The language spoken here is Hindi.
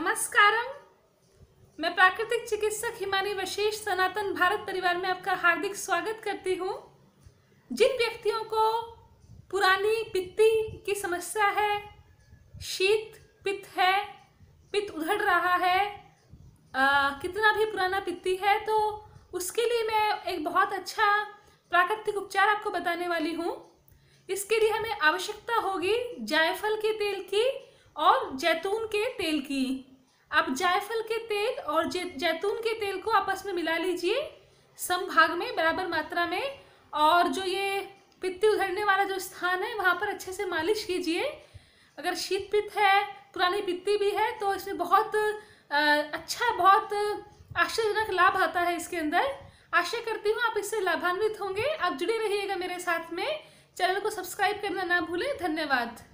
नमस्कारम मैं प्राकृतिक चिकित्सक हिमानी विशेष सनातन भारत परिवार में आपका हार्दिक स्वागत करती हूँ जिन व्यक्तियों को पुरानी पित्ती की समस्या है शीत पित्त है पित्त उधड़ रहा है आ, कितना भी पुराना पित्ती है तो उसके लिए मैं एक बहुत अच्छा प्राकृतिक उपचार आपको बताने वाली हूँ इसके लिए हमें आवश्यकता होगी जायफल के तेल की और जैतून के तेल की आप जायफल के तेल और जैतून के तेल को आपस में मिला लीजिए सम भाग में बराबर मात्रा में और जो ये पित्त उधरने वाला जो स्थान है वहाँ पर अच्छे से मालिश कीजिए अगर शीत पित्त है पुरानी पित्ती भी है तो इसमें बहुत अच्छा बहुत आश्चर्यजनक लाभ आता है इसके अंदर आशा करती हूँ आप इससे लाभान्वित होंगे आप जुड़े रहिएगा मेरे साथ में चैनल को सब्सक्राइब करना ना भूलें धन्यवाद